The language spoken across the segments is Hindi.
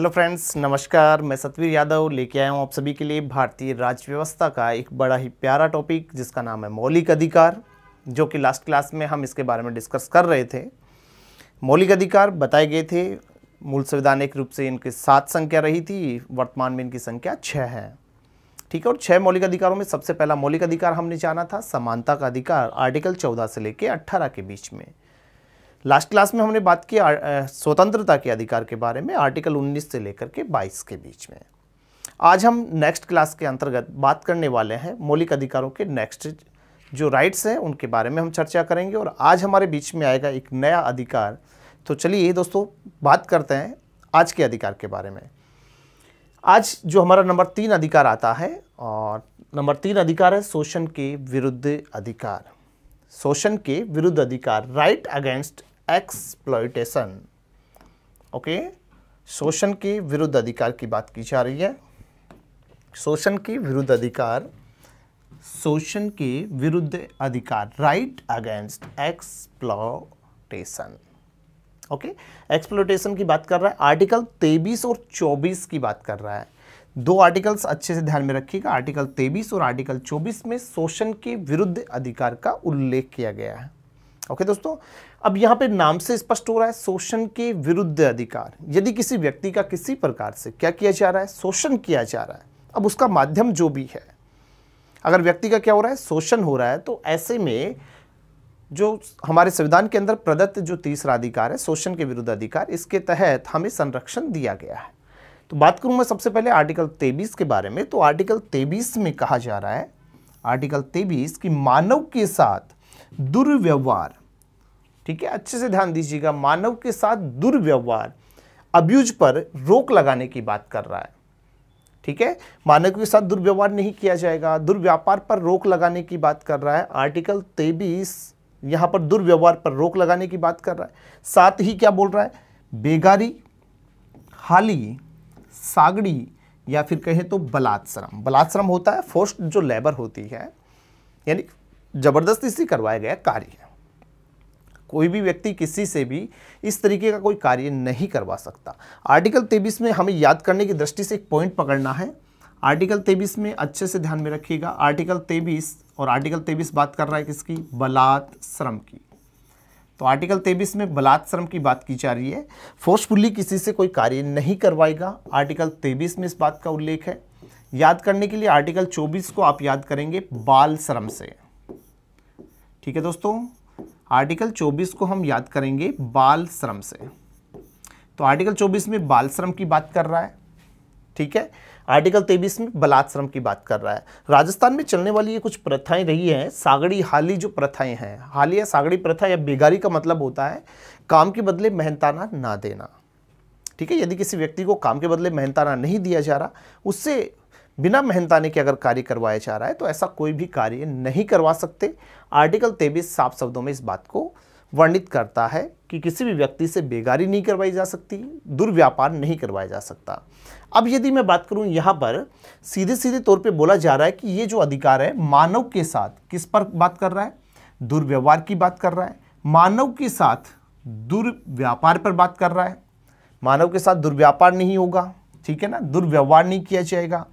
हेलो फ्रेंड्स नमस्कार मैं सतवीर यादव लेके आया हूँ आप सभी के लिए भारतीय राज्य व्यवस्था का एक बड़ा ही प्यारा टॉपिक जिसका नाम है मौलिक अधिकार जो कि लास्ट क्लास में हम इसके बारे में डिस्कस कर रहे थे मौलिक अधिकार बताए गए थे मूल संवैधानिक रूप से इनकी सात संख्या रही थी वर्तमान में इनकी संख्या छः है ठीक है और छः मौलिक अधिकारों में सबसे पहला मौलिक अधिकार हमने जाना था समानता का अधिकार आर्टिकल चौदह से लेकर अट्ठारह के बीच में लास्ट क्लास में हमने बात की स्वतंत्रता के अधिकार के बारे में आर्टिकल 19 से लेकर के 22 के बीच में आज हम नेक्स्ट क्लास के अंतर्गत बात करने वाले हैं मौलिक अधिकारों के नेक्स्ट जो राइट्स हैं उनके बारे में हम चर्चा करेंगे और आज हमारे बीच में आएगा एक नया अधिकार तो चलिए दोस्तों बात करते हैं आज के अधिकार के बारे में आज जो हमारा नंबर तीन अधिकार आता है और नंबर तीन अधिकार है शोषण के विरुद्ध अधिकार शोषण के विरुद्ध अधिकार राइट अगेंस्ट एक्सप्लोइटेशन ओके शोषण के विरुद्ध अधिकार की बात की जा रही है शोषण के विरुद्ध अधिकार शोषण के विरुद्ध अधिकार right against exploitation okay exploitation की बात कर रहा है आर्टिकल 23 और 24 की बात कर रहा है दो आर्टिकल्स अच्छे से ध्यान में रखिएगा आर्टिकल 23 और आर्टिकल 24 में शोषण के विरुद्ध अधिकार का उल्लेख किया गया है ओके okay, दोस्तों अब यहाँ पे नाम से स्पष्ट हो रहा है शोषण के विरुद्ध अधिकार यदि किसी व्यक्ति का किसी प्रकार से क्या किया जा रहा है शोषण किया जा रहा है अब उसका माध्यम जो भी है अगर व्यक्ति का क्या हो रहा है शोषण हो रहा है तो ऐसे में जो हमारे संविधान के अंदर प्रदत्त जो तीसरा अधिकार है शोषण के विरुद्ध अधिकार इसके तहत हमें संरक्षण दिया गया है तो बात करूँ मैं सबसे पहले आर्टिकल तेईस के बारे में तो आर्टिकल तेबीस में कहा जा रहा है आर्टिकल तेईस कि मानव के साथ दुर्व्यवहार ठीक है अच्छे से ध्यान दीजिएगा मानव के साथ दुर्व्यवहार अब्यूज पर रोक लगाने की बात कर रहा है ठीक है मानव के साथ दुर्व्यवहार नहीं किया जाएगा दुर्व्यापार पर रोक लगाने की बात कर रहा है आर्टिकल तेबीस यहां पर दुर्व्यवहार पर रोक लगाने की बात कर रहा है साथ ही क्या बोल रहा है बेगारी हाली सागड़ी या फिर कहें तो बलात्श्रम बलात्श्रम होता है फोर्स्ट जो लेबर होती है यानी जबरदस्ती से करवाया गया कार्य है कोई भी व्यक्ति किसी से भी इस तरीके का कोई कार्य नहीं करवा सकता आर्टिकल तेईस में हमें याद करने की दृष्टि से एक पॉइंट पकड़ना है आर्टिकल तेईस में अच्छे से ध्यान में रखिएगा आर्टिकल तेईस और आर्टिकल तेईस बात कर रहा है किसकी बलात् श्रम की तो आर्टिकल तेईस में बलात् श्रम की बात की जा रही है फोर्सफुल्ली किसी से कोई कार्य नहीं करवाएगा आर्टिकल तेईस में इस बात का उल्लेख है याद करने के लिए आर्टिकल चौबीस को आप याद करेंगे बाल श्रम से ठीक है दोस्तों आर्टिकल 24 को हम याद करेंगे बाल श्रम से तो आर्टिकल 24 में बाल श्रम की बात कर रहा है ठीक है आर्टिकल 23 में बलात्श्रम की बात कर रहा है राजस्थान में चलने वाली ये कुछ प्रथाएं रही हैं सागड़ी हाली जो प्रथाएं हैं हाली या सागड़ी प्रथा या बेगारी का मतलब होता है काम के बदले मेहनताना ना देना ठीक है यदि किसी व्यक्ति को काम के बदले मेहनताना नहीं दिया जा रहा उससे बिना मेहनताने के अगर कार्य करवाया जा रहा है तो ऐसा कोई भी कार्य नहीं करवा सकते आर्टिकल तेईस साफ शब्दों में इस बात को वर्णित करता है कि किसी भी व्यक्ति से बेगारी नहीं करवाई जा सकती दुर्व्यापार नहीं करवाया जा सकता अब यदि मैं बात करूं यहाँ पर सीधे सीधे तौर पे बोला जा रहा है कि ये जो अधिकार है मानव के साथ किस पर बात कर रहा है दुर्व्यवहार की बात कर रहा है मानव के साथ दुर्व्यापार पर बात कर रहा है मानव के साथ दुर्व्यापार नहीं होगा ठीक है ना दुर्व्यवहार नहीं किया जाएगा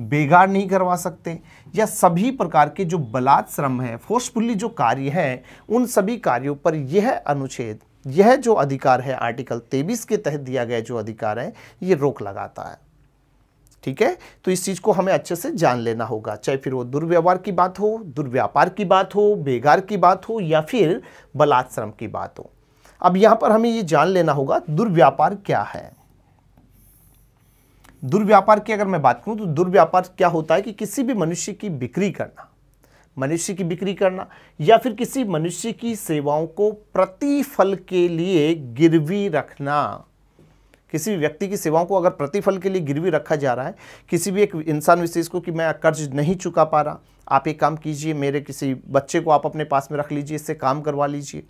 बेगार नहीं करवा सकते या सभी प्रकार के जो बलात् श्रम है फोर्सफुल्ली जो कार्य है उन सभी कार्यों पर यह अनुच्छेद यह जो अधिकार है आर्टिकल तेईस के तहत दिया गया जो अधिकार है ये रोक लगाता है ठीक है तो इस चीज़ को हमें अच्छे से जान लेना होगा चाहे फिर वो दुर्व्यवहार की बात हो दुर्व्यापार की बात हो बेगार की बात हो या फिर बलात्श्रम की बात हो अब यहाँ पर हमें ये जान लेना होगा दुर्व्यापार क्या है दुर्व्यापार की अगर मैं बात करूँ तो दुर्व्यापार क्या होता है कि किसी भी मनुष्य की बिक्री करना मनुष्य की बिक्री करना या फिर किसी मनुष्य की सेवाओं को प्रतिफल के लिए गिरवी रखना किसी भी व्यक्ति की सेवाओं को अगर प्रतिफल के लिए गिरवी रखा जा रहा है किसी भी एक इंसान विशेष को कि मैं कर्ज नहीं चुका पा रहा आप एक काम कीजिए मेरे किसी बच्चे को आप अपने पास में रख लीजिए इससे काम करवा लीजिए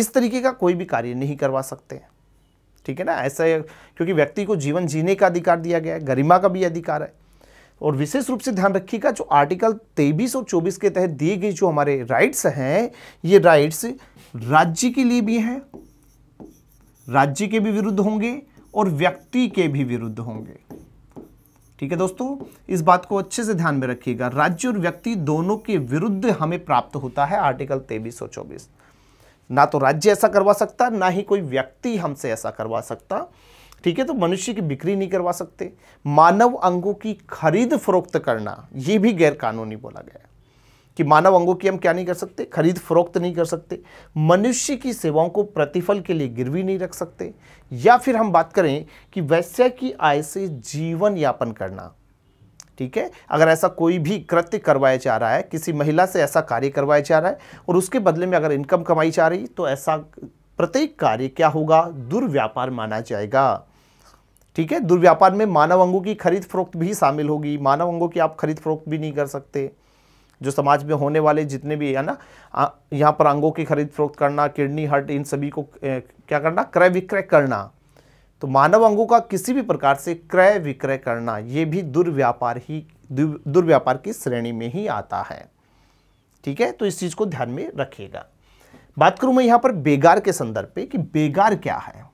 इस तरीके का कोई भी कार्य नहीं करवा सकते हैं ठीक है ना ऐसा है क्योंकि व्यक्ति को जीवन जीने का अधिकार दिया गया है गरिमा का भी अधिकार है और विशेष रूप से ध्यान रखिएगा जो आर्टिकल 23 और 24 के तहत दिए गए जो हमारे राइट्स हैं ये राइट्स राज्य के लिए भी हैं राज्य के भी विरुद्ध होंगे और व्यक्ति के भी विरुद्ध होंगे ठीक है दोस्तों इस बात को अच्छे से ध्यान में रखिएगा राज्य और व्यक्ति दोनों के विरुद्ध हमें प्राप्त होता है आर्टिकल तेईस और चौबीस ना तो राज्य ऐसा करवा सकता ना ही कोई व्यक्ति हमसे ऐसा करवा सकता ठीक है तो मनुष्य की बिक्री नहीं करवा सकते मानव अंगों की खरीद फरोख्त करना ये भी गैर कानूनी बोला गया कि मानव अंगों की हम क्या नहीं कर सकते खरीद फरोख्त नहीं कर सकते मनुष्य की सेवाओं को प्रतिफल के लिए गिरवी नहीं रख सकते या फिर हम बात करें कि वैश्य की आय से जीवन यापन करना ठीक है अगर ऐसा कोई भी कृत्य करवाया जा रहा है किसी महिला से ऐसा कार्य करवाया जा रहा है और उसके बदले में अगर इनकम कमाई जा रही तो ऐसा प्रत्येक कार्य क्या होगा दुर्व्यापार माना जाएगा ठीक है दुर्व्यापार में मानव अंगों की खरीद फरोख्त भी शामिल होगी मानव अंगों की आप खरीद फरोख्त भी नहीं कर सकते जो समाज में होने वाले जितने भी है ना यहाँ पर अंगों की खरीद फरोख्त करना किडनी हर्ट इन सभी को ए, क्या करना क्रय विक्रय करना तो मानव अंगों का किसी भी प्रकार से क्रय विक्रय करना ये भी दुर्व्यापार ही दुर्व्यापार की श्रेणी में ही आता है ठीक है तो इस चीज़ को ध्यान में रखिएगा बात करूं मैं यहां पर बेगार के संदर्भ पे कि बेगार क्या है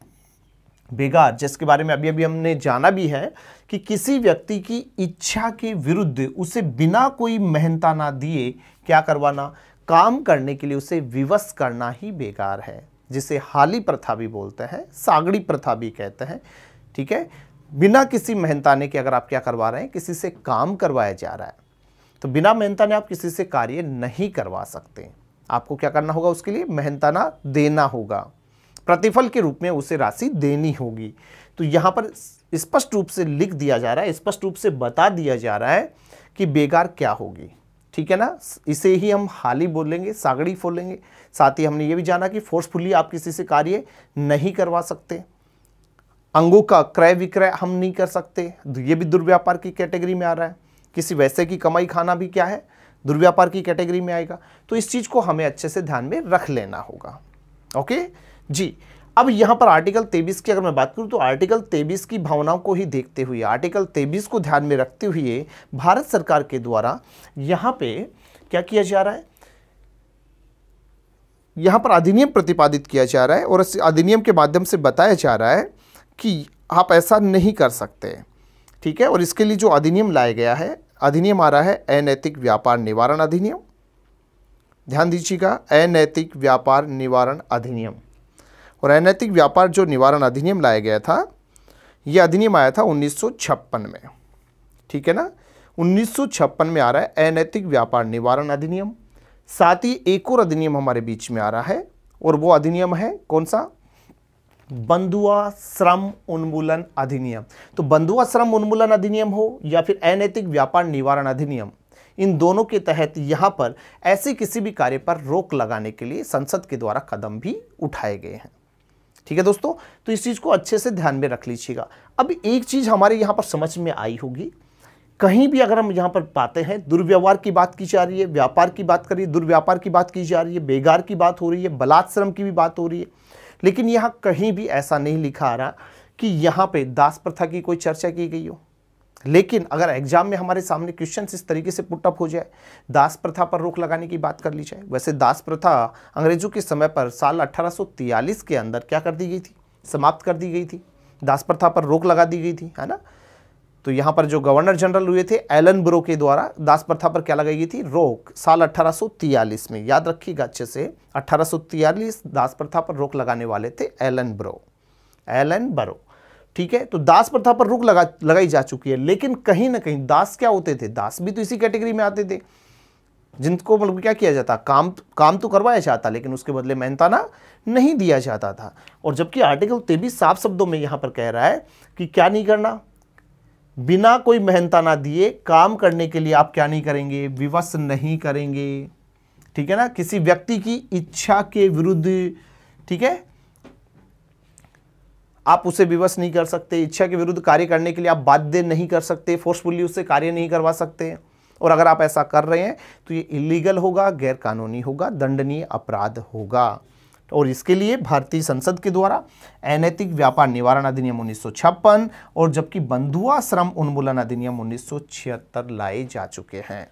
बेगार जिसके बारे में अभी अभी हमने जाना भी है कि किसी व्यक्ति की इच्छा के विरुद्ध उसे बिना कोई मेहनता ना दिए क्या करवाना काम करने के लिए उसे विवश करना ही बेकार है जिसे हाली प्रथा भी बोलते हैं सागड़ी प्रथा भी कहते हैं ठीक है बिना किसी मेहनताने के अगर आप क्या करवा रहे हैं किसी से काम करवाया जा रहा है तो बिना मेहनताने आप किसी से कार्य नहीं करवा सकते आपको क्या करना होगा उसके लिए मेहनताना देना होगा प्रतिफल के रूप में उसे राशि देनी होगी तो यहाँ पर स्पष्ट रूप से लिख दिया जा रहा है स्पष्ट रूप से बता दिया जा रहा है कि बेगार क्या होगी ठीक है ना इसे ही हम हाली बोलेंगे सागड़ी फोलेंगे साथ ही हमने ये भी जाना कि फोर्सफुली आप किसी से कार्य नहीं करवा सकते अंगों का क्रय विक्रय हम नहीं कर सकते तो ये भी दुर्व्यापार की कैटेगरी में आ रहा है किसी वैसे की कमाई खाना भी क्या है दुर्व्यापार की कैटेगरी में आएगा तो इस चीज़ को हमें अच्छे से ध्यान में रख लेना होगा ओके जी अब यहाँ पर आर्टिकल तेईस की अगर मैं बात करूँ तो आर्टिकल तेबिस की भावनाओं को ही देखते हुए आर्टिकल तेईस को ध्यान में रखते हुए भारत सरकार के द्वारा यहाँ पे क्या किया जा रहा है यहाँ पर अधिनियम प्रतिपादित किया जा रहा है और इस अधिनियम के माध्यम से बताया जा रहा है कि आप ऐसा नहीं कर सकते ठीक है और इसके लिए जो अधिनियम लाया गया है अधिनियम आ रहा है अनैतिक व्यापार निवारण अधिनियम ध्यान दीजिएगा अनैतिक व्यापार निवारण अधिनियम और अनैतिक व्यापार जो निवारण अधिनियम लाया गया था यह अधिनियम आया था उन्नीस में ठीक है ना उन्नीस में आ रहा है अनैतिक व्यापार निवारण अधिनियम साथ ही एक और अधिनियम हमारे बीच में आ रहा है और वो अधिनियम है कौन सा बंधुआ श्रम उन्मूलन अधिनियम तो बंधुआ श्रम उन्मूलन अधिनियम हो या फिर अनैतिक व्यापार निवारण अधिनियम इन दोनों के तहत यहाँ पर ऐसे किसी भी कार्य पर रोक लगाने के लिए संसद के द्वारा कदम भी उठाए गए हैं ठीक है दोस्तों तो इस चीज़ को अच्छे से ध्यान में रख लीजिएगा अब एक चीज़ हमारे यहाँ पर समझ में आई होगी कहीं भी अगर हम यहाँ पर पाते हैं दुर्व्यवहार की बात की जा रही है व्यापार की बात करिए दुर्व्यापार की बात की जा रही है बेगार की बात हो रही है बलात्श्रम की भी बात हो रही है लेकिन यहाँ कहीं भी ऐसा नहीं लिखा आ रहा कि यहाँ पे दास प्रथा की कोई चर्चा की गई हो लेकिन अगर एग्जाम में हमारे सामने क्वेश्चन इस तरीके से पुटअप हो जाए दास प्रथा पर रोक लगाने की बात कर ली जाए वैसे दास प्रथा अंग्रेजों के समय पर साल 1843 के अंदर क्या कर दी गई थी समाप्त कर दी गई थी दास प्रथा पर रोक लगा दी गई थी है ना तो यहाँ पर जो गवर्नर जनरल हुए थे एलन ब्रो के द्वारा दास प्रथा पर क्या लगाई गई थी रोक साल 1843 में याद रखिएगा अच्छे से 1843 दास प्रथा पर रोक लगाने वाले थे एलन ब्रो एलन बरो ठीक है तो दास प्रथा पर रुक लगा लगाई जा चुकी है लेकिन कहीं ना कहीं दास क्या होते थे दास भी तो इसी कैटेगरी में आते थे जिनको मतलब क्या किया जाता काम काम तो करवाया जाता लेकिन उसके बदले मेहनताना नहीं दिया जाता था और जबकि आर्टिकल तेबी साफ शब्दों में यहां पर कह रहा है कि क्या नहीं करना बिना कोई मेहनताना दिए काम करने के लिए आप क्या नहीं करेंगे विवश नहीं करेंगे ठीक है ना किसी व्यक्ति की इच्छा के विरुद्ध ठीक है आप उसे विवश नहीं कर सकते इच्छा के विरुद्ध कार्य करने के लिए आप बाध्य नहीं कर सकते फोर्सफुली उससे कार्य नहीं करवा सकते और अगर आप ऐसा कर रहे हैं तो ये इलीगल होगा गैरकानूनी होगा दंडनीय अपराध होगा और इसके लिए भारतीय संसद के द्वारा अनैतिक व्यापार निवारण अधिनियम उन्नीस और जबकि बंधुआ श्रम उन्मूलन अधिनियम उन्नीस लाए जा चुके हैं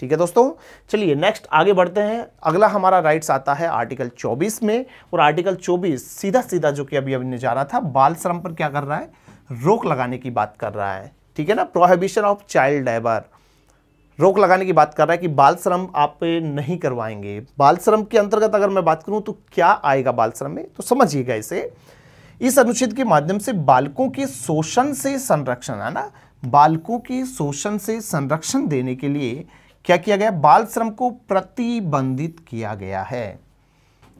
ठीक है दोस्तों चलिए नेक्स्ट आगे बढ़ते हैं अगला हमारा राइट्स आता है आर्टिकल 24 में और आर्टिकल 24 सीधा सीधा जो कि अभी हमने जाना था बाल श्रम पर क्या कर रहा है रोक लगाने की बात कर रहा है ठीक है ना प्रोहिबिशन ऑफ चाइल्ड लेबर रोक लगाने की बात कर रहा है कि बाल श्रम आप नहीं करवाएंगे बाल श्रम के अंतर्गत अगर मैं बात करूं तो क्या आएगा बाल श्रम में तो समझिएगा इसे इस अनुच्छेद के माध्यम से बालकों के शोषण से संरक्षण है ना बालकों के शोषण से संरक्षण देने के लिए क्या किया गया बाल श्रम को प्रतिबंधित किया गया है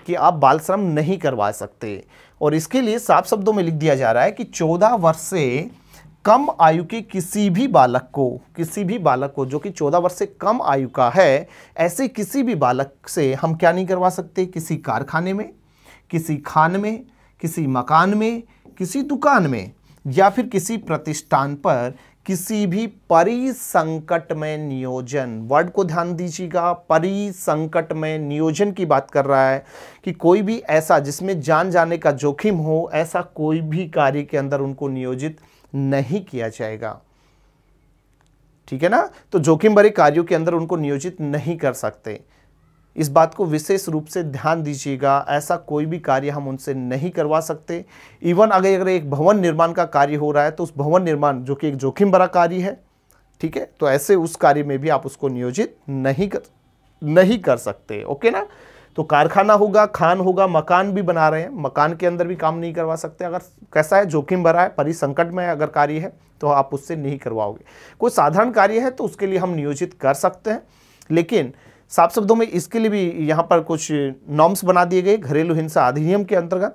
कि आप बाल श्रम नहीं करवा सकते और इसके लिए साफ शब्दों में लिख दिया जा रहा है कि चौदह वर्ष से कम आयु के किसी भी बालक को किसी भी बालक को जो कि चौदह वर्ष से कम आयु का है ऐसे किसी भी बालक से हम क्या नहीं करवा सकते किसी कारखाने में किसी खान में किसी मकान में किसी दुकान में या फिर किसी प्रतिष्ठान पर किसी भी परिसंकट में नियोजन वर्ड को ध्यान दीजिएगा परिसंकट में नियोजन की बात कर रहा है कि कोई भी ऐसा जिसमें जान जाने का जोखिम हो ऐसा कोई भी कार्य के अंदर उनको नियोजित नहीं किया जाएगा ठीक है ना तो जोखिम भरे कार्यों के अंदर उनको नियोजित नहीं कर सकते इस बात को विशेष रूप से ध्यान दीजिएगा ऐसा कोई भी कार्य हम उनसे नहीं करवा सकते इवन अगर अगर एक भवन निर्माण का कार्य हो रहा है तो उस भवन निर्माण जो कि एक जोखिम भरा कार्य है ठीक है तो ऐसे उस कार्य में भी आप उसको नियोजित नहीं कर नहीं कर सकते ओके ना तो कारखाना होगा खान होगा मकान भी बना रहे हैं मकान के अंदर भी काम नहीं करवा सकते अगर कैसा है जोखिम भरा है परिसंकट में अगर कार्य है तो आप उससे नहीं करवाओगे कोई साधारण कार्य है तो उसके लिए हम नियोजित कर सकते हैं लेकिन साफ शब्दों में इसके लिए भी यहाँ पर कुछ नॉर्म्स बना दिए गए घरेलू हिंसा अधिनियम के अंतर्गत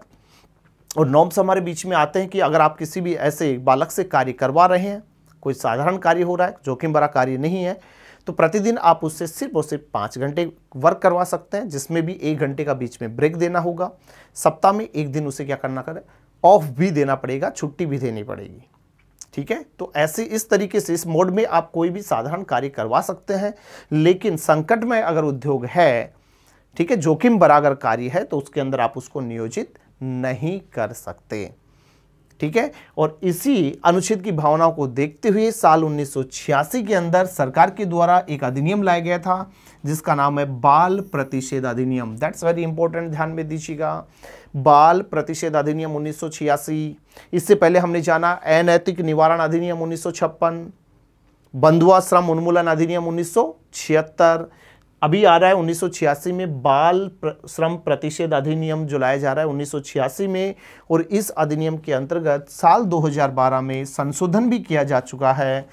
और नॉर्म्स हमारे बीच में आते हैं कि अगर आप किसी भी ऐसे बालक से कार्य करवा रहे हैं कोई साधारण कार्य हो रहा है जोखिम भरा कार्य नहीं है तो प्रतिदिन आप उससे सिर्फ और सिर्फ पाँच घंटे वर्क करवा सकते हैं जिसमें भी एक घंटे का बीच में ब्रेक देना होगा सप्ताह में एक दिन उसे क्या करना करें ऑफ भी देना पड़ेगा छुट्टी भी देनी पड़ेगी ठीक है तो ऐसे इस तरीके से इस मोड में आप कोई भी साधारण कार्य करवा सकते हैं लेकिन संकट में अगर उद्योग है ठीक है जोखिम बराबर कार्य है तो उसके अंदर आप उसको नियोजित नहीं कर सकते ठीक है और इसी अनुच्छेद की भावनाओं को देखते हुए साल उन्नीस के अंदर सरकार के द्वारा एक अधिनियम लाया गया था जिसका नाम है बाल प्रतिषेध अधिनियम दैट्स वेरी इंपॉर्टेंट ध्यान में दीजिएगा बाल प्रतिषेध अधिनियम उन्नीस इससे पहले हमने जाना अनैतिक निवारण अधिनियम उन्नीस बंधुआ श्रम उन्मूलन अधिनियम उन्नीस अभी आ रहा है उन्नीस में बाल प्र, श्रम प्रतिषेध अधिनियम जो लाया जा रहा है उन्नीस में और इस अधिनियम के अंतर्गत साल 2012 में संशोधन भी किया जा चुका है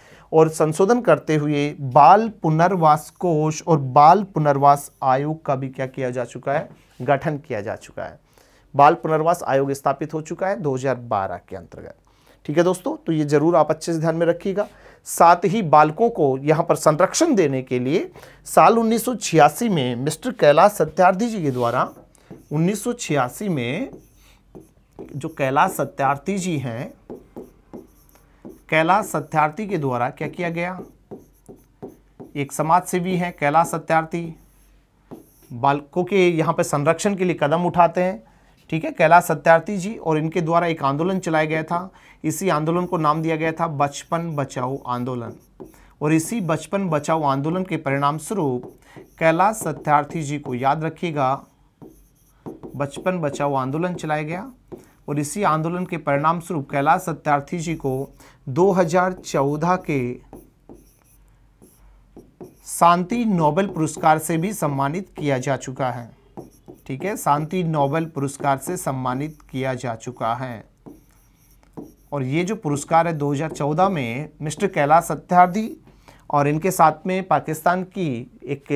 और संशोधन करते हुए बाल पुनर्वास कोष और बाल पुनर्वास आयोग का भी क्या किया जा चुका है गठन किया जा चुका है बाल पुनर्वास आयोग स्थापित हो चुका है 2012 के अंतर्गत ठीक है दोस्तों तो ये जरूर आप अच्छे से ध्यान में रखिएगा साथ ही बालकों को यहाँ पर संरक्षण देने के लिए साल उन्नीस में मिस्टर कैलाश सत्यार्थी जी के द्वारा उन्नीस में जो कैलाश सत्यार्थी जी हैं कैलाश सत्यार्थी के द्वारा क्या किया गया एक समाज सेवी हैं कैलाश सत्यार्थी बालकों के यहाँ पर संरक्षण के लिए कदम उठाते हैं ठीक है कैलाश सत्यार्थी जी और इनके द्वारा एक आंदोलन चलाया गया था इसी आंदोलन को नाम दिया गया था बचपन बचाओ आंदोलन और इसी बचपन बचाओ आंदोलन के परिणाम स्वरूप कैलाश सत्यार्थी जी को याद रखिएगा बचपन बचाओ आंदोलन चलाया गया और इसी आंदोलन के परिणाम स्वरूप कैलाश सत्यार्थी जी को 2014 के शांति नोबेल पुरस्कार से भी सम्मानित किया जा चुका है ठीक है शांति नोबेल पुरस्कार से सम्मानित किया जा चुका है और ये जो पुरस्कार है 2014 में मिस्टर कैलाश सत्यार्थी और इनके साथ में पाकिस्तान की एक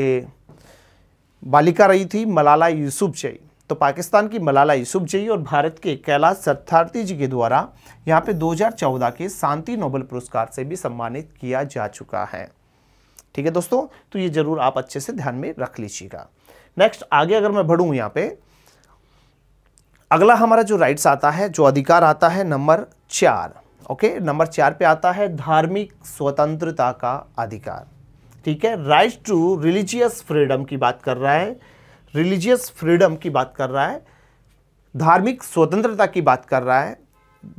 बालिका रही थी मलाला यूसुफजई तो पाकिस्तान की मलाला यूसुफजई और भारत के कैलाश सत्यार्थी जी के द्वारा यहाँ पे 2014 के शांति नोबेल पुरस्कार से भी सम्मानित किया जा चुका है ठीक है दोस्तों तो ये ज़रूर आप अच्छे से ध्यान में रख लीजिएगा नेक्स्ट आगे अगर मैं बढ़ू यहाँ पे अगला हमारा जो राइट्स आता है जो अधिकार आता है नंबर चार ओके नंबर चार पे आता है धार्मिक स्वतंत्रता का अधिकार ठीक है राइट टू रिलीजियस फ्रीडम की बात कर रहा है रिलीजियस फ्रीडम की बात कर रहा है धार्मिक स्वतंत्रता की बात कर रहा है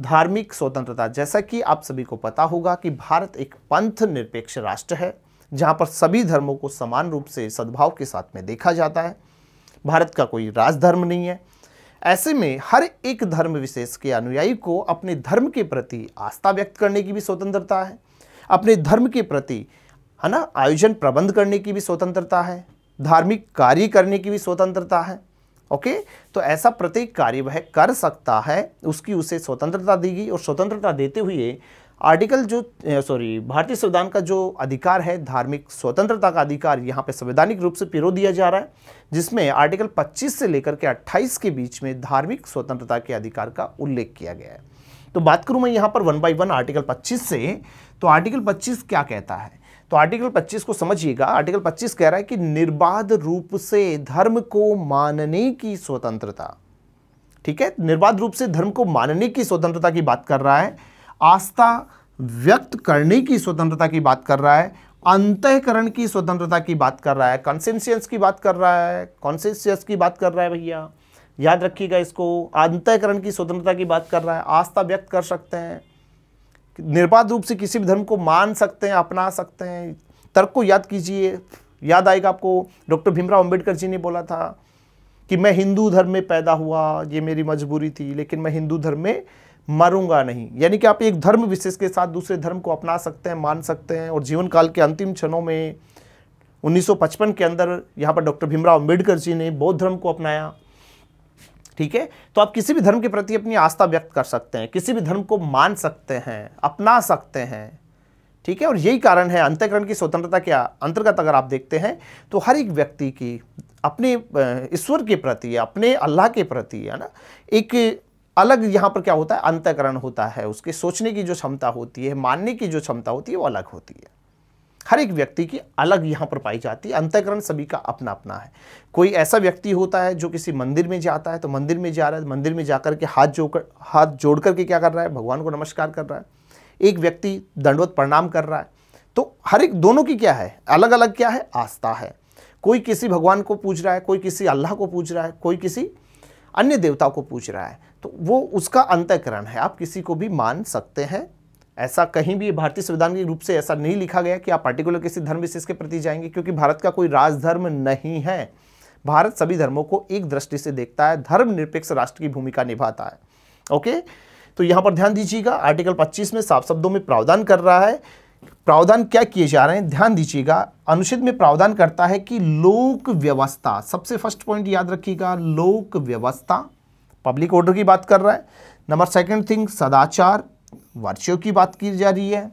धार्मिक स्वतंत्रता जैसा कि आप सभी को पता होगा कि भारत एक पंथ निरपेक्ष राष्ट्र है जहां पर सभी धर्मों को समान रूप से सद्भाव के साथ में देखा जाता है भारत का कोई राजधर्म नहीं है ऐसे में हर एक धर्म विशेष के अनुयायी को अपने धर्म के प्रति आस्था व्यक्त करने की भी स्वतंत्रता है अपने धर्म के प्रति है ना आयोजन प्रबंध करने की भी स्वतंत्रता है धार्मिक कार्य करने की भी स्वतंत्रता है ओके तो ऐसा प्रत्येक कार्य वह कर सकता है उसकी उसे स्वतंत्रता देगी और स्वतंत्रता देते हुए आर्टिकल जो सॉरी भारतीय संविधान का जो अधिकार है धार्मिक स्वतंत्रता का अधिकार यहाँ पे संवैधानिक रूप से पिरो दिया जा रहा है जिसमें आर्टिकल 25 से लेकर के 28 के बीच में धार्मिक स्वतंत्रता के अधिकार का उल्लेख किया गया है तो बात करूँ मैं यहाँ पर वन बाई वन आर्टिकल 25 से तो आर्टिकल 25 क्या कहता है तो आर्टिकल 25 को समझिएगा आर्टिकल 25 कह रहा है कि निर्बाध रूप से धर्म को मानने की स्वतंत्रता ठीक है निर्बाध रूप से धर्म को मानने की स्वतंत्रता की बात कर रहा है आस्था व्यक्त करने की स्वतंत्रता की बात कर रहा है अंतकरण की स्वतंत्रता की बात कर रहा है कॉन्सेंसियस की बात कर रहा है कॉन्सेंसियस की बात कर रहा है भैया याद रखिएगा इसको अंतकरण की स्वतंत्रता की बात कर रहा है आस्था व्यक्त कर सकते हैं निर्बाध रूप से किसी भी धर्म को मान सकते हैं अपना सकते हैं तर्क को याद कीजिए याद आएगा आपको डॉक्टर भीमराव अंबेडकर जी ने बोला था कि मैं हिंदू धर्म में पैदा हुआ ये मेरी मजबूरी थी लेकिन मैं हिंदू धर्म में मरूंगा नहीं यानी कि आप एक धर्म विशेष के साथ दूसरे धर्म को अपना सकते हैं मान सकते हैं और जीवन काल के अंतिम क्षणों में 1955 के अंदर यहाँ पर डॉक्टर भीमराव अम्बेडकर जी ने बौद्ध धर्म को अपनाया ठीक है तो आप किसी भी धर्म के प्रति अपनी आस्था व्यक्त कर सकते हैं किसी भी धर्म को मान सकते हैं अपना सकते हैं ठीक है और यही कारण है अंत्यकरण की स्वतंत्रता के अंतर्गत अगर आप देखते हैं तो हर एक व्यक्ति की अपने ईश्वर के प्रति अपने अल्लाह के प्रति है ना एक अलग यहाँ पर क्या होता है अंतकरण होता है उसके सोचने की जो क्षमता होती है मानने की जो क्षमता होती है वो अलग होती है हर एक व्यक्ति की अलग यहाँ पर पाई जाती है अंतकरण सभी का अपना अपना है कोई ऐसा व्यक्ति होता है जो किसी मंदिर में जाता है तो मंदिर में जा रहा है तो मंदिर में जाकर के हाथ जोड़ हाथ जोड़ करके क्या कर रहा है भगवान को नमस्कार कर रहा है एक व्यक्ति दंडवत प्रणाम कर रहा है तो हर एक दोनों की क्या है अलग अलग क्या है आस्था है कोई किसी भगवान को पूज रहा है कोई किसी अल्लाह को पूज रहा है कोई किसी अन्य देवताओं को पूछ रहा है तो वो उसका अंतकरण है आप किसी को भी मान सकते हैं ऐसा कहीं भी भारतीय संविधान के रूप से ऐसा नहीं लिखा गया कि आप पर्टिकुलर किसी धर्म विशेष के प्रति जाएंगे क्योंकि भारत का कोई राजधर्म नहीं है भारत सभी धर्मों को एक दृष्टि से देखता है धर्म निरपेक्ष राष्ट्र की भूमिका निभाता है ओके तो यहां पर ध्यान दीजिएगा आर्टिकल 25 में साफ शब्दों में प्रावधान कर रहा है प्रावधान क्या किए जा रहे हैं ध्यान दीजिएगा अनुच्छेद में प्रावधान करता है कि लोक व्यवस्था सबसे फर्स्ट पॉइंट याद रखिएगा लोक व्यवस्था पब्लिक ऑर्डर की बात कर रहा है नंबर सेकंड थिंग सदाचार वर्षियों की बात की जा रही है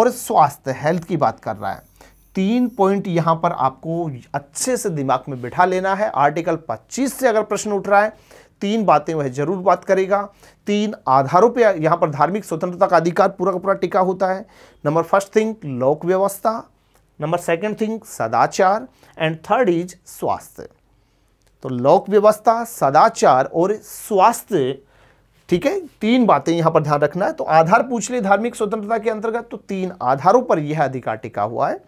और स्वास्थ्य हेल्थ की बात कर रहा है तीन पॉइंट यहां पर आपको अच्छे से दिमाग में बिठा लेना है आर्टिकल 25 से अगर प्रश्न उठ रहा है तीन बातें वह जरूर बात करेगा तीन आधारों पर यहाँ पर धार्मिक स्वतंत्रता का अधिकार पूरा का पूरा टिका होता है नंबर फर्स्ट थिंग लोक व्यवस्था नंबर सेकंड थिंग सदाचार एंड थर्ड इज स्वास्थ्य तो लोक व्यवस्था सदाचार और स्वास्थ्य ठीक है तीन बातें यहां पर ध्यान रखना है तो आधार पूछ ले धार्मिक स्वतंत्रता के अंतर्गत तो तीन आधारों पर यह अधिकार टिका हुआ है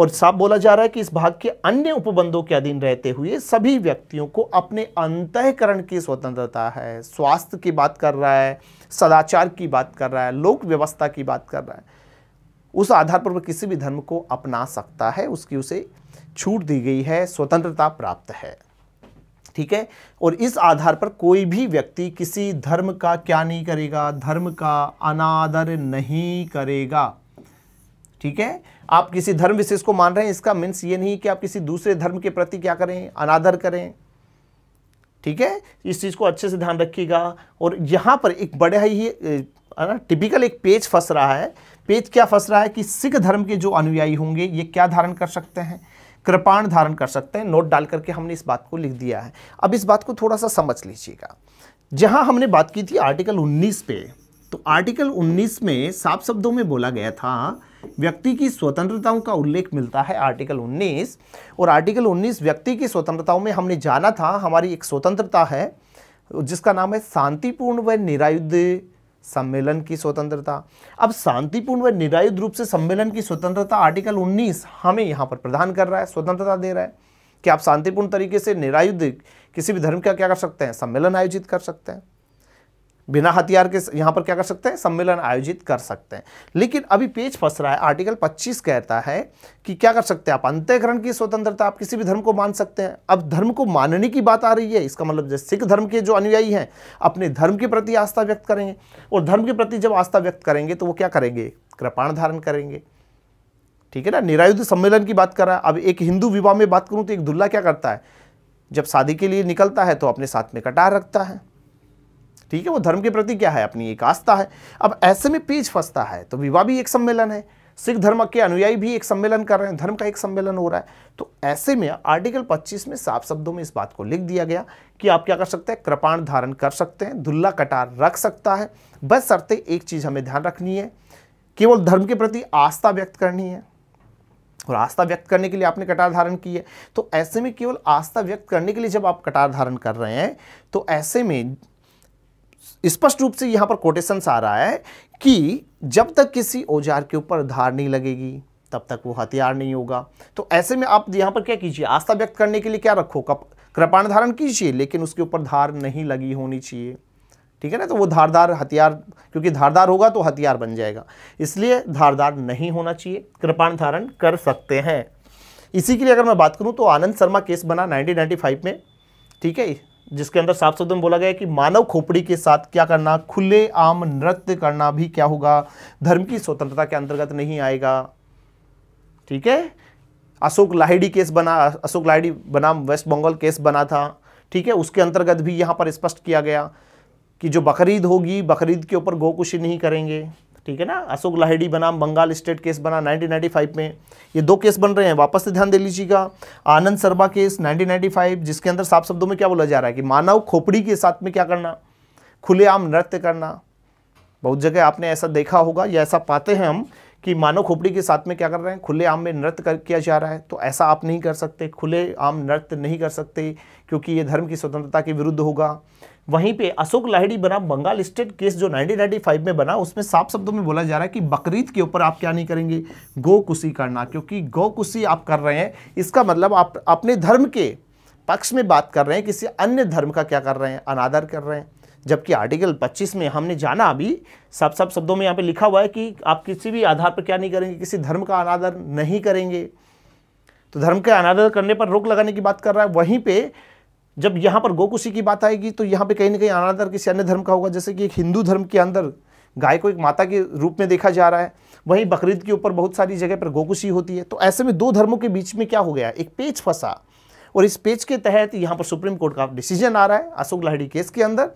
और साफ बोला जा रहा है कि इस भाग के अन्य उपबंधों के अधीन रहते हुए सभी व्यक्तियों को अपने अंतकरण की स्वतंत्रता है स्वास्थ्य की बात कर रहा है सदाचार की बात कर रहा है लोक व्यवस्था की बात कर रहा है उस आधार पर वह किसी भी धर्म को अपना सकता है उसकी उसे छूट दी गई है स्वतंत्रता प्राप्त है ठीक है और इस आधार पर कोई भी व्यक्ति किसी धर्म का क्या नहीं करेगा धर्म का अनादर नहीं करेगा ठीक है आप किसी धर्म विशेष को मान रहे हैं इसका मीन्स ये नहीं कि आप किसी दूसरे धर्म के प्रति क्या करें अनादर करें ठीक है इस चीज़ को अच्छे से ध्यान रखिएगा और यहाँ पर एक बड़े ही ना टिपिकल एक पेज फंस रहा है पेज क्या फंस रहा है कि सिख धर्म के जो अनुयायी होंगे ये क्या धारण कर सकते हैं कृपाण धारण कर सकते हैं नोट डाल करके हमने इस बात को लिख दिया है अब इस बात को थोड़ा सा समझ लीजिएगा जहाँ हमने बात की थी आर्टिकल 19 पे तो आर्टिकल 19 में साफ शब्दों में बोला गया था व्यक्ति की स्वतंत्रताओं का उल्लेख मिलता है आर्टिकल 19 और आर्टिकल 19 व्यक्ति की स्वतंत्रताओं में हमने जाना था हमारी एक स्वतंत्रता है जिसका नाम है शांतिपूर्ण व निरायुद्ध सम्मेलन की स्वतंत्रता अब शांतिपूर्ण व निरायुद्ध रूप से सम्मेलन की स्वतंत्रता आर्टिकल उन्नीस हमें यहाँ पर प्रदान कर रहा है स्वतंत्रता दे रहा है कि आप शांतिपूर्ण तरीके से निरायुद्ध किसी भी धर्म का क्या कर सकते हैं सम्मेलन आयोजित कर सकते हैं बिना हथियार के यहाँ पर क्या कर सकते हैं सम्मेलन आयोजित कर सकते हैं लेकिन अभी पेज फंस रहा है आर्टिकल 25 कहता है कि क्या कर सकते हैं आप अंत्यकरण की स्वतंत्रता आप किसी भी धर्म को मान सकते हैं अब धर्म को मानने की बात आ रही है इसका मतलब जैसे सिख धर्म के जो अनुयायी हैं अपने धर्म के प्रति आस्था व्यक्त करेंगे और धर्म के प्रति जब आस्था व्यक्त करेंगे तो वो क्या करेंगे कृपाण धारण करेंगे ठीक है ना निरायुद्ध सम्मेलन की बात कर रहा है अब एक हिंदू विवाह में बात करूँ तो एक दुल्ला क्या करता है जब शादी के लिए निकलता है तो अपने साथ में कटार रखता है ठीक है वो धर्म के प्रति क्या है अपनी एक आस्था है अब ऐसे में पेज फंसता है तो विवाह भी एक सम्मेलन है सिख धर्म के अनुयायी भी एक सम्मेलन कर रहे हैं धर्म का एक सम्मेलन हो रहा है तो ऐसे में आर्टिकल 25 में साफ शब्दों में इस बात को लिख दिया गया कि आप क्या कर सकते हैं कृपाण धारण कर सकते हैं दुल्ला कटार रख सकता है बस शर्ते एक चीज़ हमें ध्यान रखनी है केवल धर्म के प्रति आस्था व्यक्त करनी है और आस्था व्यक्त करने के लिए आपने कटार धारण की है तो ऐसे में केवल आस्था व्यक्त करने के लिए जब आप कटार धारण कर रहे हैं तो ऐसे में स्पष्ट रूप से यहाँ पर कोटेशन आ रहा है कि जब तक किसी औजार के ऊपर धार नहीं लगेगी तब तक वो हथियार नहीं होगा तो ऐसे में आप यहाँ पर क्या कीजिए आस्था व्यक्त करने के लिए क्या रखो कप कृपाण धारण कीजिए लेकिन उसके ऊपर धार नहीं लगी होनी चाहिए ठीक है ना तो वो धारदार हथियार क्योंकि धारदार होगा तो हथियार बन जाएगा इसलिए धारदार नहीं होना चाहिए कृपाण धारण कर सकते हैं इसी के लिए अगर मैं बात करूँ तो आनंद शर्मा केस बना 1995 में ठीक है जिसके अंदर साफ शब्द में बोला गया कि मानव खोपड़ी के साथ क्या करना खुले आम नृत्य करना भी क्या होगा धर्म की स्वतंत्रता के अंतर्गत नहीं आएगा ठीक है अशोक लाहिड़ी केस बना अशोक लाहिड़ी बनाम वेस्ट बंगाल केस बना था ठीक है उसके अंतर्गत भी यहाँ पर स्पष्ट किया गया कि जो बकरीद होगी बकरीद के ऊपर गोकुशी नहीं करेंगे ठीक है ना अशोक लाहिड़ी बनाम बंगाल स्टेट केस बना 1995 में ये दो केस बन रहे हैं वापस से ध्यान दे लीजिएगा आनंद शर्मा केस 1995 जिसके अंदर साफ शब्दों में क्या बोला जा रहा है कि मानव खोपड़ी के साथ में क्या करना खुलेआम नृत्य करना बहुत जगह आपने ऐसा देखा होगा या ऐसा पाते हैं हम कि मानव खोपड़ी के साथ में क्या कर रहे हैं खुले आम में नृत्य कर किया जा रहा है तो ऐसा आप नहीं कर सकते खुले आम नृत्य नहीं कर सकते क्योंकि ये धर्म की स्वतंत्रता के विरुद्ध होगा वहीं पे अशोक लाहिड़ी बना बंगाल स्टेट केस जो 1995 में बना उसमें साफ शब्दों में बोला जा रहा है कि बकरीद के ऊपर आप क्या नहीं करेंगे गोकुशी करना क्योंकि गोकुशी आप कर रहे हैं इसका मतलब आप अपने धर्म के पक्ष में बात कर रहे हैं किसी अन्य धर्म का क्या कर रहे हैं अनादर कर रहे हैं जबकि आर्टिकल 25 में हमने जाना अभी सब सब शब्दों में यहाँ पे लिखा हुआ है कि आप किसी भी आधार पर क्या नहीं करेंगे किसी धर्म का अनादर नहीं करेंगे तो धर्म के अनादर करने पर रोक लगाने की बात कर रहा है वहीं पे जब यहाँ पर गोकुशी की बात आएगी तो यहाँ पे कहीं ना कहीं अनादर किसी अन्य धर्म का होगा जैसे कि एक हिंदू धर्म के अंदर गाय को एक माता के रूप में देखा जा रहा है वहीं बकरीद के ऊपर बहुत सारी जगह पर गोकुशी होती है तो ऐसे में दो धर्मों के बीच में क्या हो गया एक पेज फंसा और इस पेज के तहत यहाँ पर सुप्रीम कोर्ट का डिसीजन आ रहा है अशोक लहड़ी केस के अंदर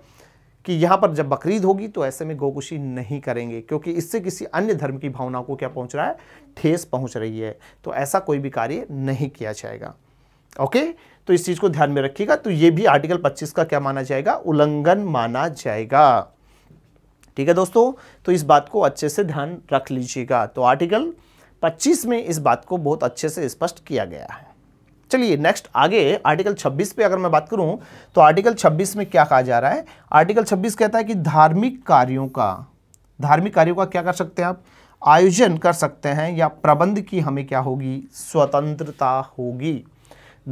कि यहाँ पर जब बकरीद होगी तो ऐसे में गोकुशी नहीं करेंगे क्योंकि इससे किसी अन्य धर्म की भावना को क्या पहुँच रहा है ठेस पहुँच रही है तो ऐसा कोई भी कार्य नहीं किया जाएगा ओके तो इस चीज़ को ध्यान में रखिएगा तो ये भी आर्टिकल 25 का क्या माना जाएगा उल्लंघन माना जाएगा ठीक है दोस्तों तो इस बात को अच्छे से ध्यान रख लीजिएगा तो आर्टिकल 25 में इस बात को बहुत अच्छे से स्पष्ट किया गया है चलिए नेक्स्ट आगे आर्टिकल 26 पे अगर मैं बात करूं तो आर्टिकल 26 में क्या कहा जा रहा है आर्टिकल 26 कहता है कि धार्मिक कार्यों का धार्मिक कार्यों का क्या कर सकते हैं आप आयोजन कर सकते हैं या प्रबंध की हमें क्या होगी स्वतंत्रता होगी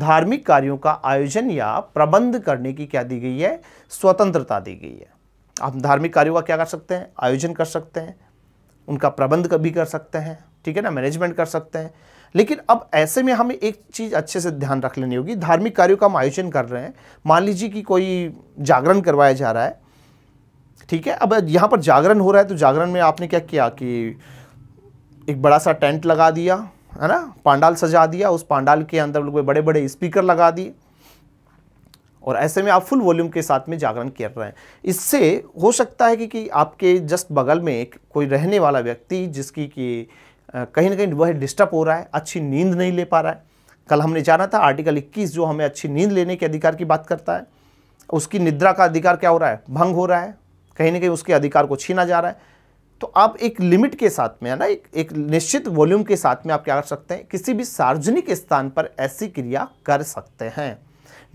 धार्मिक कार्यों का आयोजन या प्रबंध करने की क्या दी गई है स्वतंत्रता दी गई है आप धार्मिक कार्यों का क्या कर सकते हैं आयोजन कर सकते हैं उनका प्रबंध भी कर सकते हैं ठीक है ना मैनेजमेंट कर सकते हैं लेकिन अब ऐसे में हमें एक चीज़ अच्छे से ध्यान रख लेनी होगी धार्मिक कार्यों का हम आयोजन कर रहे हैं मान लीजिए कि कोई जागरण करवाया जा रहा है ठीक है अब यहाँ पर जागरण हो रहा है तो जागरण में आपने क्या किया कि एक बड़ा सा टेंट लगा दिया है ना पांडाल सजा दिया उस पांडाल के अंदर लोग बड़े बड़े स्पीकर लगा दिए और ऐसे में आप फुल वॉल्यूम के साथ में जागरण कर रहे हैं इससे हो सकता है कि, कि आपके जस्ट बगल में कोई रहने वाला व्यक्ति जिसकी कि कहीं ना कहीं वह डिस्टर्ब हो रहा है अच्छी नींद नहीं ले पा रहा है कल हमने जाना था आर्टिकल 21 जो हमें अच्छी नींद लेने के अधिकार की बात करता है उसकी निद्रा का अधिकार क्या हो रहा है भंग हो रहा है कहीं ना कहीं उसके अधिकार को छीना जा रहा है तो आप एक लिमिट के साथ में है ना एक, एक निश्चित वॉल्यूम के साथ में आप क्या कर सकते हैं किसी भी सार्वजनिक स्थान पर ऐसी क्रिया कर सकते हैं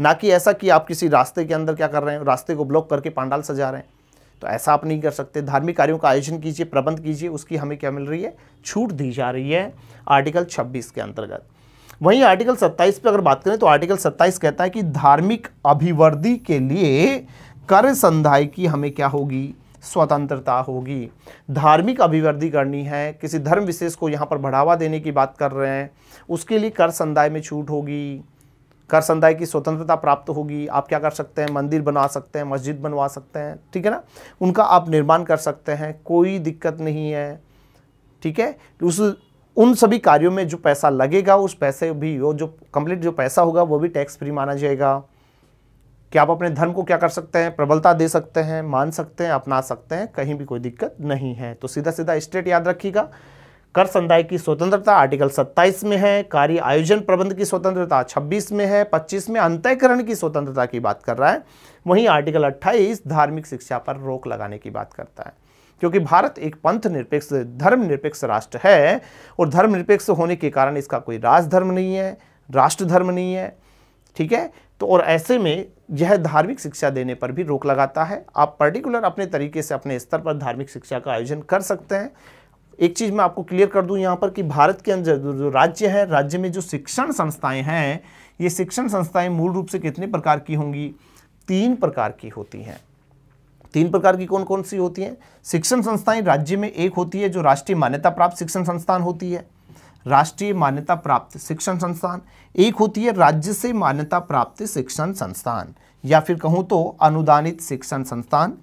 ना कि ऐसा कि आप किसी रास्ते के अंदर क्या कर रहे हैं रास्ते को ब्लॉक करके पांडाल सजा रहे हैं तो ऐसा आप नहीं कर सकते धार्मिक कार्यों का आयोजन कीजिए प्रबंध कीजिए उसकी हमें क्या मिल रही है छूट दी जा रही है आर्टिकल 26 के अंतर्गत वहीं आर्टिकल 27 पर अगर बात करें तो आर्टिकल 27 कहता है कि धार्मिक अभिवर्धि के लिए कर संधाई की हमें क्या होगी स्वतंत्रता होगी धार्मिक अभिवृद्धि करनी है किसी धर्म विशेष को यहाँ पर बढ़ावा देने की बात कर रहे हैं उसके लिए कर संदाय में छूट होगी कर संदाय की स्वतंत्रता प्राप्त होगी आप क्या कर सकते हैं मंदिर बनवा सकते हैं मस्जिद बनवा सकते हैं ठीक है ना उनका आप निर्माण कर सकते हैं कोई दिक्कत नहीं है ठीक है उस उन सभी कार्यों में जो पैसा लगेगा उस पैसे भी वो जो कंप्लीट जो पैसा होगा वो भी टैक्स फ्री माना जाएगा कि आप अपने धर्म को क्या कर सकते हैं प्रबलता दे सकते हैं मान सकते हैं अपना सकते हैं कहीं भी कोई दिक्कत नहीं है तो सीधा सीधा स्टेट याद रखिएगा कर संदाय की स्वतंत्रता आर्टिकल 27 में है कार्य आयोजन प्रबंध की स्वतंत्रता 26 में है 25 में अंतःकरण की स्वतंत्रता की बात कर रहा है वहीं आर्टिकल 28 धार्मिक शिक्षा पर रोक लगाने की बात करता है क्योंकि भारत एक पंथ निरपेक्ष धर्म निरपेक्ष राष्ट्र है और धर्म निरपेक्ष होने के कारण इसका कोई राजधर्म नहीं है राष्ट्र धर्म नहीं है ठीक है तो और ऐसे में यह धार्मिक शिक्षा देने पर भी रोक लगाता है आप पर्टिकुलर अपने तरीके से अपने स्तर पर धार्मिक शिक्षा का आयोजन कर सकते हैं एक चीज़ मैं आपको क्लियर कर दूं यहाँ पर कि भारत के अंदर जो राज्य है राज्य में जो शिक्षण संस्थाएं हैं ये शिक्षण संस्थाएं मूल रूप से कितने प्रकार की होंगी तीन प्रकार की होती हैं तीन प्रकार की कौन कौन सी होती हैं शिक्षण संस्थाएं राज्य में एक होती है जो राष्ट्रीय मान्यता प्राप्त शिक्षण संस्थान होती है राष्ट्रीय मान्यता प्राप्त शिक्षण संस्थान एक होती है राज्य से मान्यता प्राप्त शिक्षण संस्थान या फिर कहूँ तो अनुदानित शिक्षण संस्थान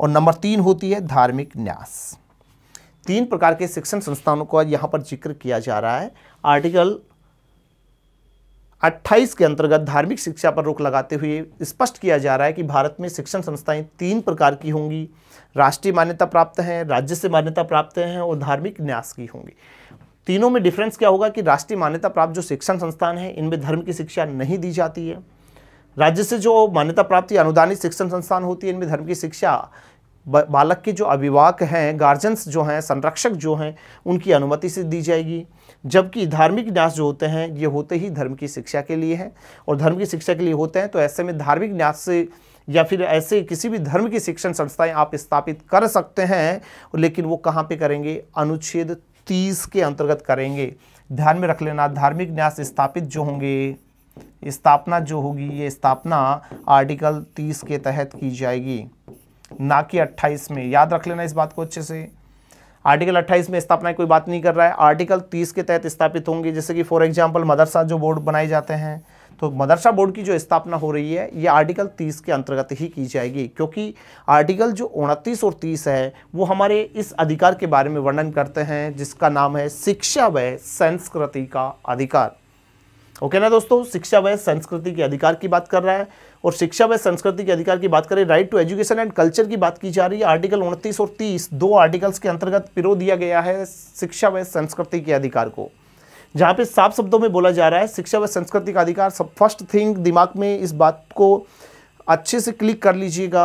और नंबर तीन होती है धार्मिक न्यास तीन प्रकार के शिक्षण संस्थानों का यहाँ पर जिक्र किया जा रहा है आर्टिकल 28 के अंतर्गत धार्मिक शिक्षा पर रोक लगाते हुए स्पष्ट किया जा रहा है कि भारत में शिक्षण संस्थाएं तीन प्रकार की होंगी राष्ट्रीय मान्यता प्राप्त हैं राज्य से मान्यता प्राप्त हैं और धार्मिक न्यास की होंगी तीनों में डिफरेंस क्या होगा कि राष्ट्रीय मान्यता प्राप्त जो शिक्षण संस्थान है इनमें धर्म की शिक्षा नहीं दी जाती है राज्य से जो मान्यता प्राप्ति अनुदानित शिक्षण संस्थान होती है इनमें धर्म की शिक्षा बालक के जो अभिभावक हैं गार्जियंस जो हैं संरक्षक जो हैं उनकी अनुमति से दी जाएगी जबकि धार्मिक न्यास जो होते हैं ये होते ही धर्म की शिक्षा के लिए हैं और धर्म की शिक्षा के लिए होते हैं तो ऐसे में धार्मिक न्यास से या फिर ऐसे किसी भी धर्म की शिक्षण संस्थाएं आप स्थापित कर सकते हैं लेकिन वो कहाँ पे करेंगे अनुच्छेद तीस के अंतर्गत करेंगे ध्यान में रख लेना धार्मिक न्यास स्थापित जो होंगे स्थापना जो होगी ये स्थापना आर्टिकल तीस के तहत की जाएगी ना कि अट्ठाईस में याद रख लेना इस बात को अच्छे से आर्टिकल 28 में स्थापना कोई बात नहीं कर रहा है आर्टिकल 30 के तहत स्थापित होंगे जैसे कि फॉर एग्जांपल मदरसा जो बोर्ड बनाए जाते हैं तो मदरसा बोर्ड की जो स्थापना हो रही है ये आर्टिकल 30 के अंतर्गत ही की जाएगी क्योंकि आर्टिकल जो उनतीस और 30 है वो हमारे इस अधिकार के बारे में वर्णन करते हैं जिसका नाम है शिक्षा व संस्कृति का अधिकार ओके ना दोस्तों शिक्षा व संस्कृति के अधिकार की बात कर रहा है और शिक्षा व संस्कृति के अधिकार की बात करें right to education and culture की बात की जा रही है आर्टिकल उनतीस और तीस दो आर्टिकल्स के अंतर्गत पिरो दिया गया है शिक्षा व संस्कृति के अधिकार को जहाँ पे साफ शब्दों में बोला जा रहा है शिक्षा व संस्कृति का अधिकार सब फर्स्ट थिंग दिमाग में इस बात को अच्छे से क्लिक कर लीजिएगा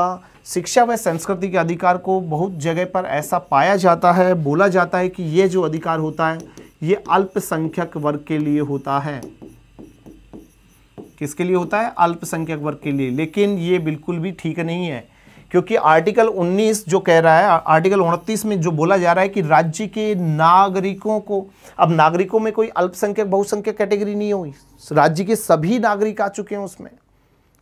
शिक्षा व संस्कृति के अधिकार को बहुत जगह पर ऐसा पाया जाता है बोला जाता है कि ये जो अधिकार होता है ये अल्पसंख्यक वर्ग के लिए होता है किसके लिए होता है अल्पसंख्यक वर्ग के लिए लेकिन ये बिल्कुल भी ठीक नहीं है क्योंकि आर्टिकल 19 जो कह रहा है आर्टिकल 29 में जो बोला जा रहा है कि राज्य के नागरिकों को अब नागरिकों में कोई अल्पसंख्यक बहुसंख्यक कैटेगरी नहीं हुई राज्य के सभी नागरिक आ चुके हैं उसमें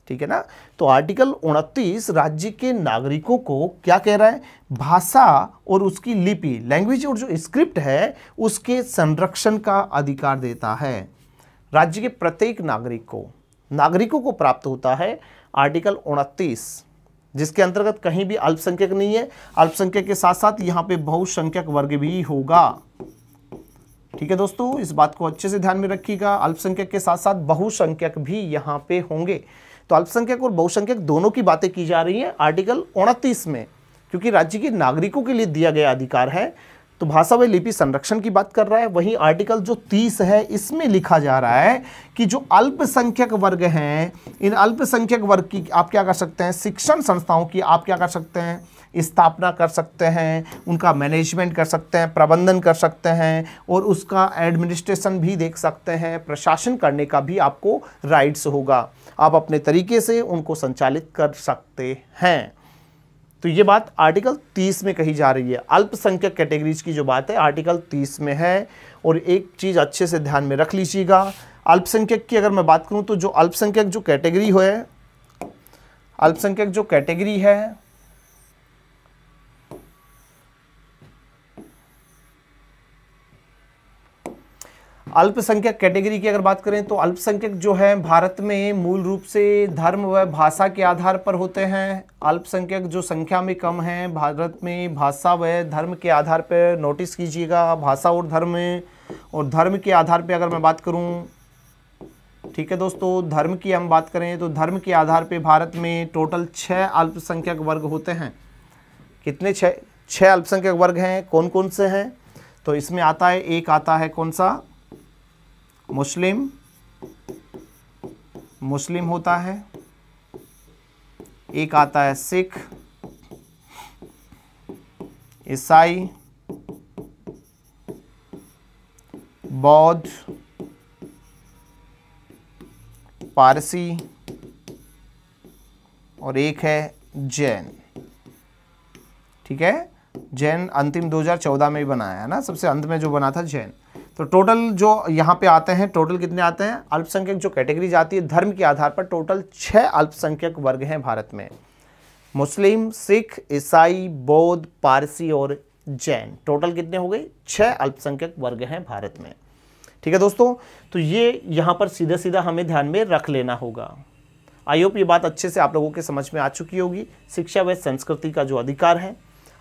ठीक है ना तो आर्टिकल 29 राज्य के नागरिकों को क्या कह रहा है भाषा और उसकी लिपि लैंग्वेज और जो स्क्रिप्ट है उसके संरक्षण का अधिकार देता है राज्य के प्रत्येक नागरिक को नागरिकों को प्राप्त होता है आर्टिकल उनतीस जिसके अंतर्गत कहीं भी अल्पसंख्यक नहीं है अल्पसंख्यक के साथ साथ यहाँ पे बहुसंख्यक वर्ग भी होगा ठीक है दोस्तों इस बात को अच्छे से ध्यान में रखिएगा अल्पसंख्यक के साथ साथ बहुसंख्यक भी यहां पे होंगे तो अल्पसंख्यक और बहुसंख्यक दोनों की बातें की जा रही है आर्टिकल उनतीस में क्योंकि राज्य के नागरिकों के लिए दिया गया अधिकार है तो भाषा व लिपि संरक्षण की बात कर रहा है वहीं आर्टिकल जो 30 है इसमें लिखा जा रहा है कि जो अल्पसंख्यक वर्ग हैं इन अल्पसंख्यक वर्ग की आप क्या कर सकते हैं शिक्षण संस्थाओं की आप क्या कर सकते हैं स्थापना कर सकते हैं उनका मैनेजमेंट कर सकते हैं प्रबंधन कर सकते हैं और उसका एडमिनिस्ट्रेशन भी देख सकते हैं प्रशासन करने का भी आपको राइट्स होगा आप अपने तरीके से उनको संचालित कर सकते हैं तो ये बात आर्टिकल 30 में कही जा रही है अल्पसंख्यक कैटेगरीज की जो बात है आर्टिकल 30 में है और एक चीज़ अच्छे से ध्यान में रख लीजिएगा अल्पसंख्यक की अगर मैं बात करूँ तो जो अल्पसंख्यक जो कैटेगरी है अल्पसंख्यक जो कैटेगरी है अल्पसंख्यक कैटेगरी की अगर बात करें तो अल्पसंख्यक जो है भारत में मूल रूप से धर्म व भाषा के आधार पर होते हैं अल्पसंख्यक जो संख्या में कम हैं भारत में भाषा व धर्म के आधार पर नोटिस कीजिएगा भाषा और धर्म और धर्म के आधार पर अगर मैं बात करूं ठीक है दोस्तों धर्म की हम बात करें तो धर्म के आधार पर भारत में टोटल छः अल्पसंख्यक वर्ग होते हैं कितने छः छः अल्पसंख्यक वर्ग हैं कौन कौन से हैं तो इसमें आता है एक आता है कौन सा मुस्लिम मुस्लिम होता है एक आता है सिख ईसाई बौद्ध पारसी और एक है जैन ठीक है जैन अंतिम 2014 में ही बनाया है ना सबसे अंत में जो बना था जैन तो टोटल जो यहाँ पे आते हैं टोटल कितने आते हैं अल्पसंख्यक जो कैटेगरीज आती है धर्म के आधार पर टोटल छः अल्पसंख्यक वर्ग हैं भारत में मुस्लिम सिख ईसाई बौद्ध पारसी और जैन टोटल कितने हो गए छः अल्पसंख्यक वर्ग हैं भारत में ठीक है दोस्तों तो ये यहाँ पर सीधा सीधा हमें ध्यान में रख लेना होगा आई होप ये बात अच्छे से आप लोगों के समझ में आ चुकी होगी शिक्षा व संस्कृति का जो अधिकार है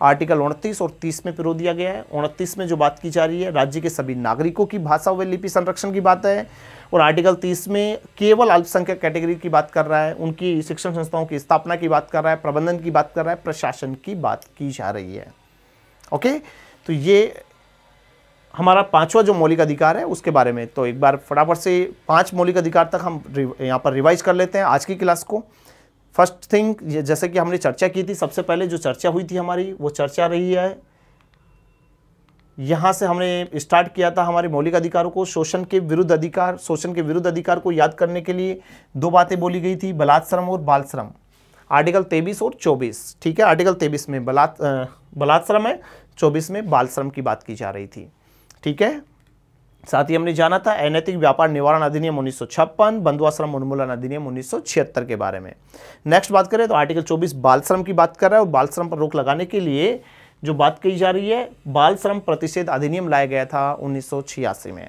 आर्टिकल उनतीस और तीस में पिरो दिया गया है उनतीस में जो बात की जा रही है राज्य के सभी नागरिकों की भाषा व लिपि संरक्षण की बात है और आर्टिकल तीस में केवल अल्पसंख्यक कैटेगरी की बात कर रहा है उनकी शिक्षण संस्थाओं की स्थापना की बात कर रहा है प्रबंधन की बात कर रहा है प्रशासन की बात की जा रही है ओके तो ये हमारा पांचवा जो मौलिक अधिकार है उसके बारे में तो एक बार फटाफट से पांच मौलिक अधिकार तक हम यहाँ पर रिवाइज कर लेते हैं आज की क्लास को फर्स्ट थिंग जैसे कि हमने चर्चा की थी सबसे पहले जो चर्चा हुई थी हमारी वो चर्चा रही है यहाँ से हमने स्टार्ट किया था हमारे मौलिक अधिकारों को शोषण के विरुद्ध अधिकार शोषण के विरुद्ध अधिकार को याद करने के लिए दो बातें बोली गई थी बलात्श्रम और बाल श्रम आर्टिकल तेईस और चौबीस ठीक है आर्टिकल तेईस में बलात् बलात्श्रम है चौबीस में बाल श्रम की बात की जा रही थी ठीक है साथ ही हमने जाना था अनैतिक व्यापार निवारण अधिनियम उन्नीस सौ छप्पन बंधुआश्रम उन्मूलन अधिनियम उन्नीस के बारे में नेक्स्ट बात करें तो आर्टिकल 24 बाल श्रम की बात कर रहा है और बाल श्रम पर रोक लगाने के लिए जो बात कही जा रही है बाल श्रम प्रतिषेध अधिनियम लाया गया था उन्नीस में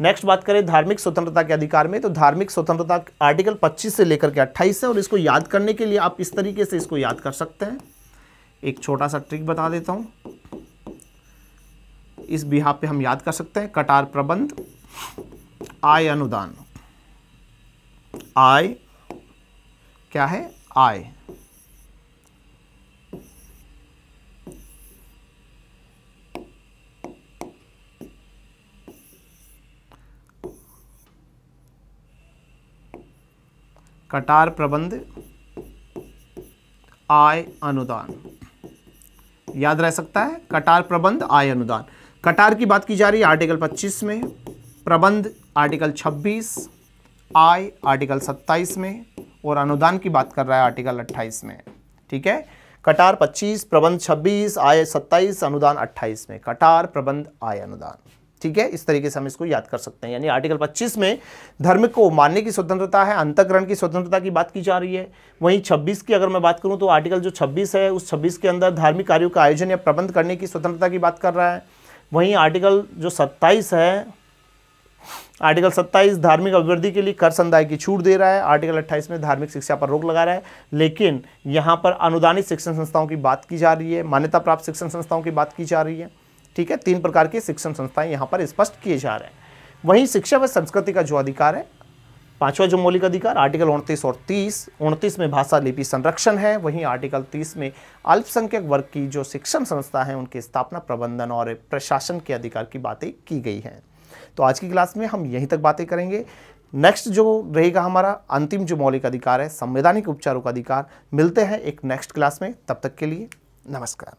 नेक्स्ट बात करें धार्मिक स्वतंत्रता के अधिकार में तो धार्मिक स्वतंत्रता आर्टिकल 25 से लेकर के 28 है और इसको याद करने के लिए आप इस तरीके से इसको याद कर सकते हैं एक छोटा सा ट्रिक बता देता हूँ इस बिहा पे हम याद कर सकते हैं कटार प्रबंध आय अनुदान आय क्या है आय कटार प्रबंध आय अनुदान याद रह सकता है कटार प्रबंध आय अनुदान कटार की बात की जा रही है आर्टिकल 25 में प्रबंध आर्टिकल 26 आय आर्टिकल 27 में और अनुदान की बात कर रहा है आर्टिकल 28 में ठीक है कटार 25 प्रबंध 26 आय 27 अनुदान 28 में कटार प्रबंध आय अनुदान ठीक है इस तरीके से हम इसको याद कर सकते हैं यानी आर्टिकल 25 में धर्म को मानने की स्वतंत्रता है अंतकरण की स्वतंत्रता की बात की जा रही है वहीं 26 की अगर मैं बात करूं तो आर्टिकल जो 26 है उस 26 के अंदर धार्मिक कार्यों का आयोजन या प्रबंध करने की स्वतंत्रता की बात कर रहा है वहीं आर्टिकल जो 27 है आर्टिकल 27 धार्मिक अभिवृद्धि के लिए कर संदाय की छूट दे रहा है आर्टिकल 28 में धार्मिक शिक्षा पर रोक लगा रहा है लेकिन यहाँ पर अनुदानित शिक्षण संस्थाओं की बात की जा रही है मान्यता प्राप्त शिक्षण संस्थाओं की बात की जा रही है ठीक है तीन प्रकार की शिक्षण संस्थाएं यहाँ पर स्पष्ट किए जा रहे हैं वहीं शिक्षा व संस्कृति का जो अधिकार है पांचवा जो मौलिक अधिकार आर्टिकल उनतीस और तीस उनतीस में भाषा लिपि संरक्षण है वहीं आर्टिकल तीस में अल्पसंख्यक वर्ग की जो शिक्षण संस्था है उनकी स्थापना प्रबंधन और प्रशासन के अधिकार की बातें की गई हैं तो आज की क्लास में हम यहीं तक बातें करेंगे नेक्स्ट जो रहेगा हमारा अंतिम जो मौलिक अधिकार है संवैधानिक उपचारों का अधिकार मिलते हैं एक नेक्स्ट क्लास में तब तक के लिए नमस्कार